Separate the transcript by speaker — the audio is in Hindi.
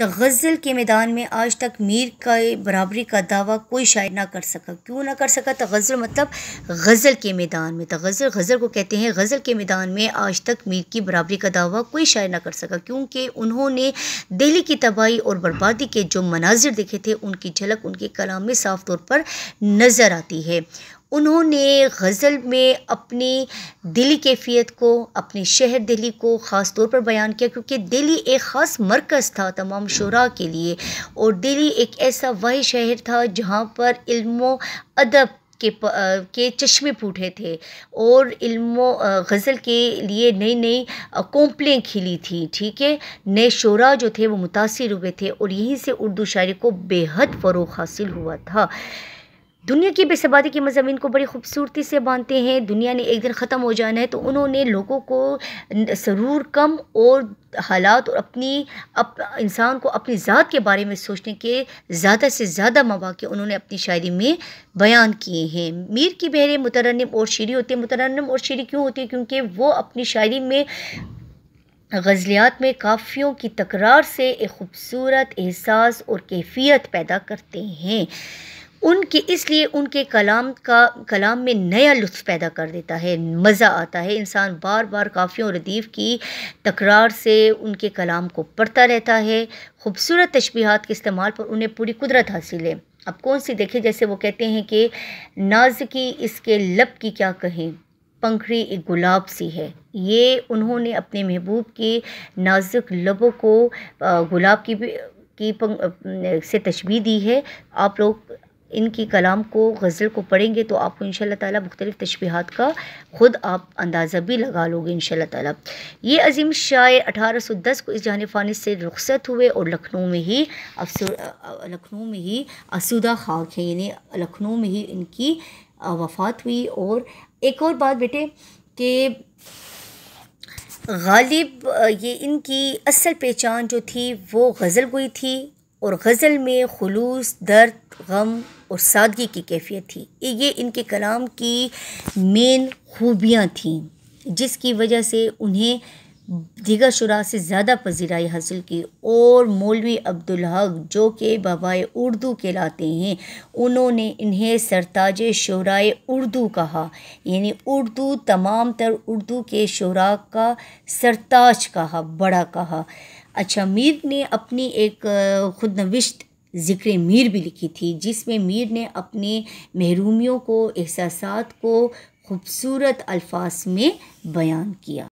Speaker 1: तगज़ल के मैदान में आज तक मीर का बराबरी का दावा कोई शायर ना कर सका क्यों ना कर सका तगज़ल मतलब गज़ल के मैदान में तगज़ल गज़ल को कहते हैं गज़ल के मैदान में आज तक मीर की बराबरी का दावा कोई शायर ना कर सका क्योंकि उन्होंने दिल्ली की तबाही और बर्बादी के जो मनाजिर देखे थे उनकी झलक उनके कलाम में साफ तौर पर नज़र आती है उन्होंने गज़ल में अपनी दिल्ली कैफियत को अपने शहर दिल्ली को ख़ास तौर पर बयान किया क्योंकि दिल्ली एक ख़ास मरकज़ था तमाम शुरा के लिए और दिल्ली एक ऐसा वही शहर था जहाँ पर इल्मो अदब के प, के चश्मे फूटे थे और इल्मो गज़ल के लिए नई नई कोंपलें खिली थी ठीक है नए शोरा जो थे वो मुतासर हुए थे और यहीं से उर्दू शायरी को बेहद फ़रोग हासिल हुआ था दुनिया की बेसबादी की मजामीन को बड़ी खूबसूरती से बांधते हैं दुनिया ने एक दिन ख़त्म हो जाना है तो उन्होंने लोगों को सरूर कम और हालात और अपनी अप, इंसान को अपनी ज़ात के बारे में सोचने के ज़्यादा से ज़्यादा मौाक़े उन्होंने अपनी शायरी में बयान किए हैं मीर की बहरे मुतरनम और शेरी होती है मुतरनम और शेरी क्यों होती है क्योंकि वो अपनी शायरी में गज़लियात में काफ़ियों की तकरार से एक खूबसूरत एहसास और कैफियत पैदा करते हैं उनके इसलिए उनके कलाम का कलाम में नया लुत्फ़ पैदा कर देता है मज़ा आता है इंसान बार बार काफ़ियों और रदीफ़ की तकरार से उनके कलाम को पढ़ता रहता है खूबसूरत तशबीहात के इस्तेमाल पर उन्हें पूरी कुदरत हासिल है अब कौन सी देखें जैसे वो कहते हैं कि नाज की इसके लब की क्या कहें पंखड़ी एक गुलाब सी है ये उन्होंने अपने महबूब के नाजुक लबों को गुलाब की की से तशबी दी है आप लोग इनकी कलाम को गज़ल को पढ़ेंगे तो आपको इन ताला मुख्तलिफ़ तशबीहत का ख़ुद आप अंदाज़ा भी लगा लोगे इन तल ये अजीम शायर अठारह सौ दस को इस जहान फ़ानी से रुखसत हुए और लखनऊ में ही लखनऊ में ही असुदा खाक है यानी लखनऊ में ही इनकी वफात हुई और एक और बात बेटे कि गालिब ये इनकी असल पहचान जो थी वो गज़ल गोई थी और गज़ल में खलूस दर्द गम और सादगी की कैफियत थी ये इनके कलाम की मेन खूबियाँ थीं जिसकी वजह से उन्हें दीगर शुरा से ज़्यादा पजीराई हासिल की और मौलवी अब्दुल हक जो कि बबाए उर्दू कहलाते हैं उन्होंने इन्हें सरताज शराय उर्दू कहा यानी उर्दू तमाम तर उर्दू के शुरा का सरताज कहा बड़ा कहा अच्छा मीर ने अपनी एक खुदनविश्त ज़िक्र मीर भी लिखी थी जिसमें मीर ने अपने महरूमियों को एहसास को खूबसूरत अल्फाज में बयान किया